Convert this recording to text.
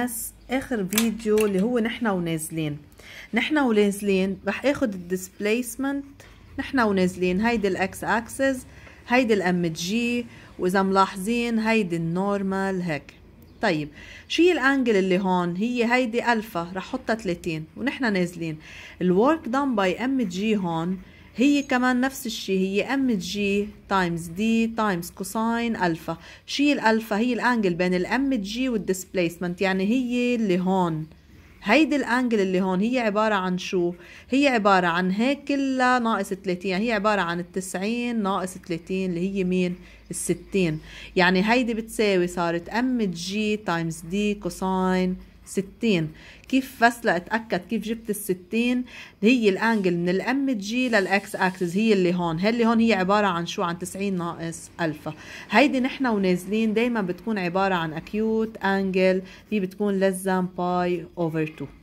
ناس اخر فيديو اللي هو نحن ونازلين نحن ونازلين رح اخد الديسبليسمنت نحن ونازلين هيدي الاكس اكسس هيدي الام جي واذا ملاحظين هيدي النورمال هيك طيب شو الانجل اللي هون هي هيدي الفا رح حطها 30 ونحن نازلين الورك دان باي ام جي هون هي كمان نفس الشيء هي ام جي تايمز دي تايمز كوساين الفا شيء الالفا هي الانجل بين الام جي والديسبيسمنت يعني هي اللي هون هيدي الانجل اللي هون هي عبارة عن شو؟ هي عبارة عن هيك كلها ناقص 30 يعني هي عبارة عن التسعين ناقص 30 اللي هي مين؟ الستين يعني هيدي بتساوي صارت ام جي تايمز دي كوساين 60 كيف بس لأتأكد كيف جبت الستين هي الأنجل من الام جي للإكس أكسس هي اللي هون هي اللي هون هي عبارة عن شو عن 90 ناقص ألفا هيدي نحن ونازلين دايما بتكون عبارة عن أكيوت أنجل هي بتكون لزم باي اوفر 2